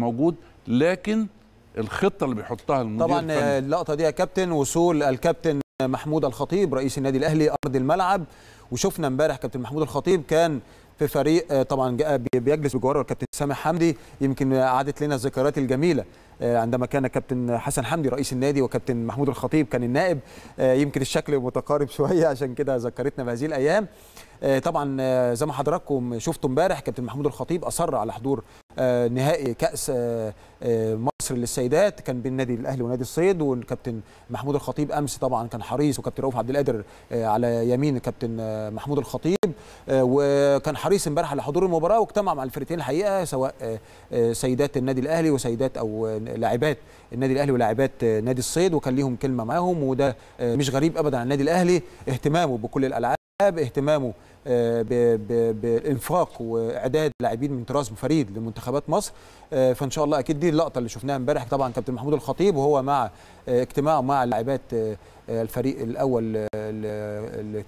موجود لكن الخطه اللي بيحطها المدير طبعا الفني. آه، اللقطه دي يا كابتن وصول الكابتن محمود الخطيب رئيس النادي الاهلي ارض الملعب وشفنا امبارح كابتن محمود الخطيب كان في فريق آه، طبعا بيجلس بجواره الكابتن سامح حمدي يمكن عادت لنا الذكريات الجميله آه، عندما كان كابتن حسن حمدي رئيس النادي وكابتن محمود الخطيب كان النائب يمكن الشكل متقارب شويه عشان كده ذكرتنا بهذه الايام طبعا زي ما حضراتكم شفتوا امبارح كابتن محمود الخطيب اصر على حضور آه، نهائي كاس آه، آه، مصر للسيدات كان بين النادي الاهلي ونادي الصيد والكابتن محمود الخطيب امس طبعا كان حريص وكابتن رؤوف عبد القادر على يمين الكابتن محمود الخطيب وكان حريص امبارح على حضور المباراه واجتمع مع الفرقتين الحقيقه سواء سيدات النادي الاهلي وسيدات او لاعبات النادي الاهلي ولاعبات نادي الصيد وكان ليهم كلمه معاهم وده مش غريب ابدا عن النادي الاهلي اهتمامه بكل الالعاب باهتمامه آه، بانفاق واعداد لاعبين من طراز فريد لمنتخبات مصر آه، فان شاء الله اكيد دي اللقطه اللي شفناها امبارح طبعا كابتن محمود الخطيب وهو مع آه، اجتماعه مع لاعبات الفريق الاول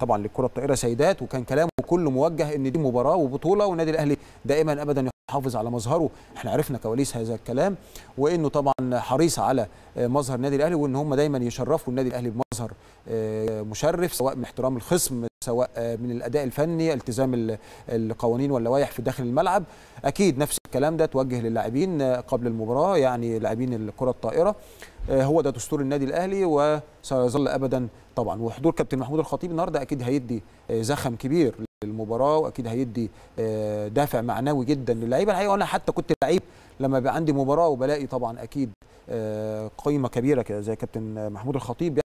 طبعا لكره الطائره سيدات وكان كلامه كله موجه ان دي مباراه وبطوله والنادي الاهلي دائما ابدا حافظ على مظهره احنا عرفنا كواليس هذا الكلام وانه طبعا حريص على مظهر النادي الاهلي وان هم دايما يشرفوا النادي الاهلي بمظهر آه، مشرف سواء من احترام الخصم سواء آه، من الاداء الفني التزام القوانين واللوائح في داخل الملعب اكيد نفس الكلام ده توجه للاعبين آه، قبل المباراه يعني لاعبين الكره الطائره هو ده دستور النادي الاهلي وسيظل ابدا طبعا وحضور كابتن محمود الخطيب النهارده اكيد هيدي زخم كبير المباراه واكيد هيدي آه، دافع معنوي جدا للعيبه الحقيقه انا حتى كنت لعيب لما بيبقى عندي مباراه وبلاقي طبعا اكيد آه، قيمه كبيره كده زي كابتن محمود الخطيب